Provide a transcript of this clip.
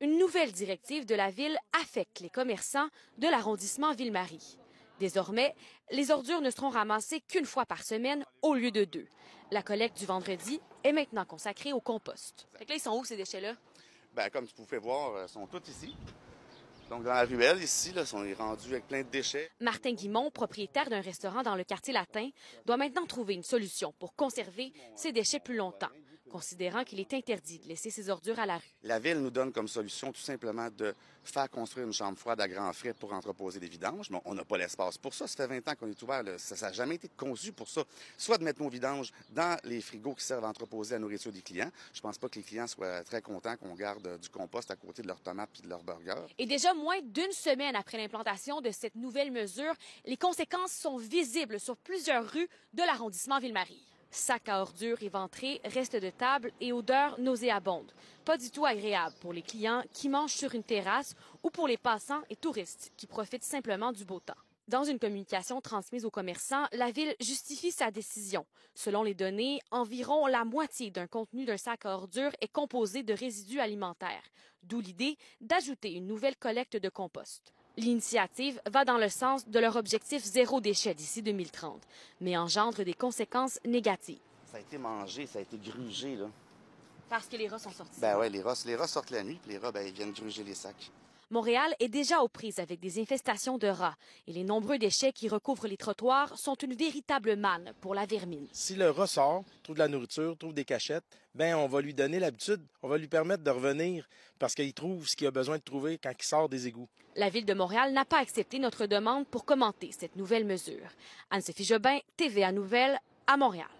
Une nouvelle directive de la ville affecte les commerçants de l'arrondissement Ville-Marie. Désormais, les ordures ne seront ramassées qu'une fois par semaine au lieu de deux. La collecte du vendredi est maintenant consacrée au compost. Et là, ils sont où ces déchets-là? Ben, comme tu pouvais voir, euh, ils sont tous ici. Donc, dans la ruelle, ici, là, sont rendus avec plein de déchets. Martin Guimont, propriétaire d'un restaurant dans le quartier latin, doit maintenant trouver une solution pour conserver ces déchets plus longtemps considérant qu'il est interdit de laisser ses ordures à la rue. La Ville nous donne comme solution tout simplement de faire construire une chambre froide à grands frais pour entreposer des vidanges. Mais on n'a pas l'espace pour ça. Ça fait 20 ans qu'on est ouvert. Ça n'a jamais été conçu pour ça. Soit de mettre nos vidanges dans les frigos qui servent à entreposer la nourriture des clients. Je ne pense pas que les clients soient très contents qu'on garde euh, du compost à côté de leurs tomates puis de leurs burgers. Et déjà moins d'une semaine après l'implantation de cette nouvelle mesure, les conséquences sont visibles sur plusieurs rues de l'arrondissement Ville-Marie. Sac à ordures éventrés, restes de table et odeurs nauséabondes. Pas du tout agréable pour les clients qui mangent sur une terrasse ou pour les passants et touristes qui profitent simplement du beau temps. Dans une communication transmise aux commerçants, la ville justifie sa décision. Selon les données, environ la moitié d'un contenu d'un sac à ordures est composé de résidus alimentaires, d'où l'idée d'ajouter une nouvelle collecte de compost. L'initiative va dans le sens de leur objectif zéro déchet d'ici 2030, mais engendre des conséquences négatives. Ça a été mangé, ça a été grugé, là. Parce que les rats sont sortis. Ben les rats, les rats sortent la nuit, puis les rats, ben, viennent gruger les sacs. Montréal est déjà aux prises avec des infestations de rats et les nombreux déchets qui recouvrent les trottoirs sont une véritable manne pour la vermine. Si le rat sort, trouve de la nourriture, trouve des cachettes, ben on va lui donner l'habitude, on va lui permettre de revenir parce qu'il trouve ce qu'il a besoin de trouver quand il sort des égouts. La ville de Montréal n'a pas accepté notre demande pour commenter cette nouvelle mesure. Anne-Sophie Jobin, TVA Nouvelle à Montréal.